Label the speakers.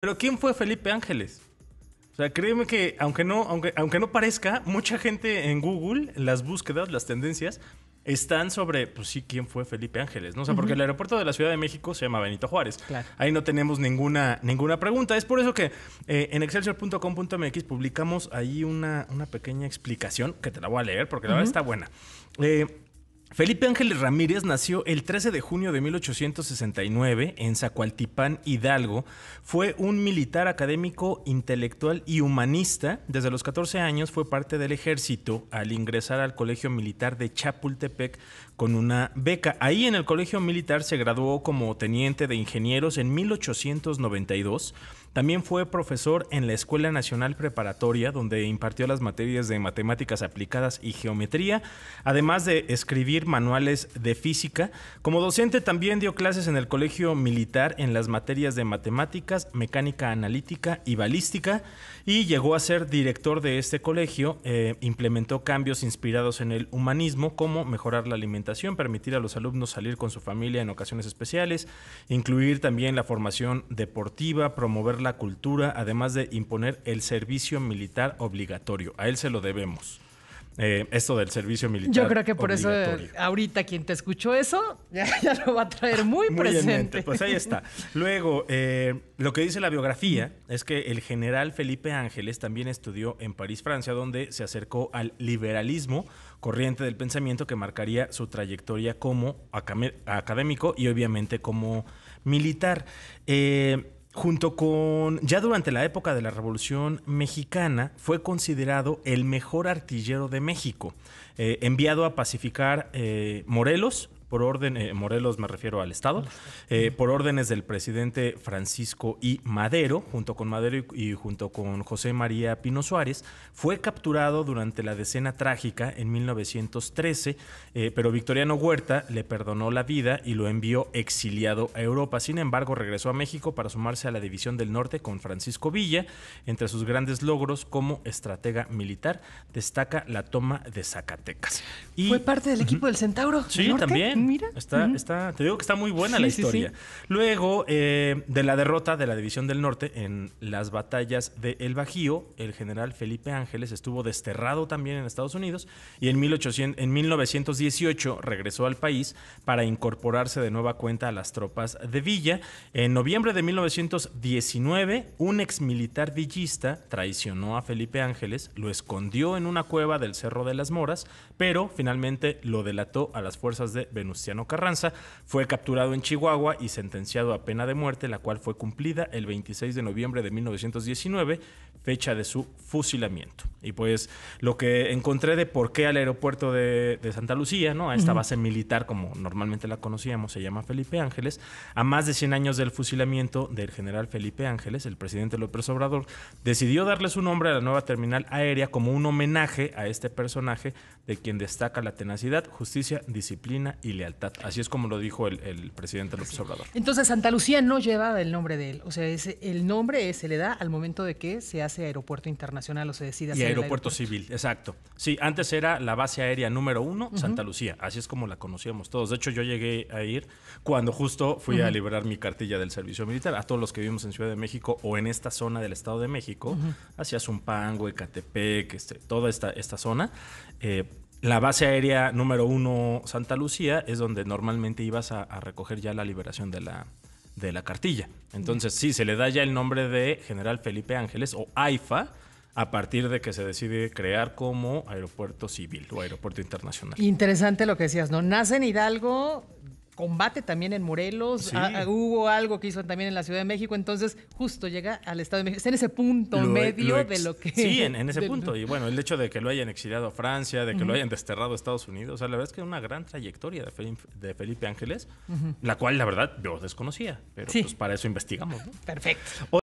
Speaker 1: Pero ¿quién fue Felipe Ángeles? O sea, créeme que aunque no, aunque, aunque no parezca, mucha gente en Google, las búsquedas, las tendencias, están sobre, pues sí, quién fue Felipe Ángeles, ¿no? O sea, porque el aeropuerto de la Ciudad de México se llama Benito Juárez. Ahí no tenemos ninguna, ninguna pregunta. Es por eso que eh, en excelsior.com.mx publicamos ahí una, una pequeña explicación, que te la voy a leer porque la verdad está buena. Eh, Felipe Ángeles Ramírez nació el 13 de junio de 1869 en Zacualtipán, Hidalgo. Fue un militar académico, intelectual y humanista. Desde los 14 años fue parte del ejército al ingresar al Colegio Militar de Chapultepec con una beca. Ahí en el Colegio Militar se graduó como teniente de ingenieros en 1892 también fue profesor en la Escuela Nacional Preparatoria, donde impartió las materias de matemáticas aplicadas y geometría, además de escribir manuales de física. Como docente también dio clases en el Colegio Militar en las materias de matemáticas, mecánica analítica y balística, y llegó a ser director de este colegio. Eh, implementó cambios inspirados en el humanismo, como mejorar la alimentación, permitir a los alumnos salir con su familia en ocasiones especiales, incluir también la formación deportiva, promover la cultura, además de imponer el servicio militar obligatorio. A él se lo debemos. Eh, esto del servicio militar. Yo creo que por eso eh, ahorita quien te escuchó eso ya, lo va a traer muy, presente. Pues ahí está. Luego, eh, lo que dice la biografía es que el general Felipe Ángeles también estudió en París, Francia, donde se acercó al liberalismo, corriente del pensamiento que marcaría su trayectoria como académico y obviamente como militar. Eh, junto con, ya durante la época de la Revolución Mexicana, fue considerado el mejor artillero de México, eh, enviado a pacificar eh, Morelos, por orden, eh, Morelos me refiero al Estado, eh, por órdenes del presidente Francisco I. Madero, junto con Madero y, junto con José María Pino Suárez, fue capturado durante la decena trágica en 1913, eh, pero Victoriano Huerta le perdonó la vida y lo envió exiliado a Europa. Sin embargo, regresó a México para sumarse a la División del Norte con Francisco Villa. Entre sus grandes logros como estratega militar destaca la toma de Zacatecas. ¿Fue parte del equipo del Centauro? Sí, también. Mira. Está, está, te digo que está muy buena la historia. Luego, eh, de la derrota de la División del Norte en las batallas de El Bajío, el general Felipe Ángeles estuvo desterrado también en Estados Unidos y en, 1800, en 1918 regresó al país para incorporarse de nueva cuenta a las tropas de Villa. En noviembre de 1919, un ex militar villista traicionó a Felipe Ángeles, lo escondió en una cueva del Cerro de las Moras, pero finalmente lo delató a las fuerzas de Venezuela Venustiano Carranza, fue capturado en Chihuahua y sentenciado a pena de muerte, la cual fue cumplida el 26 de noviembre de 1919, fecha de su fusilamiento. Y pues lo que encontré de por qué al aeropuerto de, Santa Lucía, ¿no? a esta base militar como normalmente la conocíamos, se llama Felipe Ángeles, a más de 100 años del fusilamiento del general Felipe Ángeles, el presidente López Obrador decidió darle su nombre a la nueva terminal aérea como un homenaje a este personaje de quien destaca la tenacidad, justicia, disciplina y Así es como lo dijo el, presidente López Obrador. Entonces, Santa Lucía no lleva el nombre de él. O sea, el nombre eh, se le da al momento de que se hace aeropuerto internacional o se decide hacer. aeropuerto, civil, exacto. Sí, antes era la base aérea número uno, Santa Lucía. Así es como la conocíamos todos. De hecho, yo llegué a ir cuando justo fui a liberar mi cartilla del servicio militar. A todos los que vivimos en Ciudad de México o en esta zona del Estado de México, hacia Zumpango, Ecatepec, este, toda esta, esta zona. Eh, la base aérea número uno Santa Lucía es donde normalmente ibas a, recoger ya la liberación de la, de la cartilla. Entonces, sí, se le da ya el nombre de General Felipe Ángeles o AIFA a partir de que se decide crear como aeropuerto civil o aeropuerto internacional. Interesante lo que decías, ¿no? Nace en Hidalgo, combate también en Morelos, ah, ah, hubo algo que hizo también en la Ciudad de México, entonces justo llega al Estado de México, está en ese punto medio de lo que... Sí, en, ese punto, y bueno, el hecho de que lo hayan exiliado a Francia, de que lo hayan desterrado a Estados Unidos, o sea, la verdad es que una gran trayectoria de Felipe, de Felipe Ángeles, la cual la verdad yo desconocía, pero pues para eso investigamos. ¿no? Perfecto.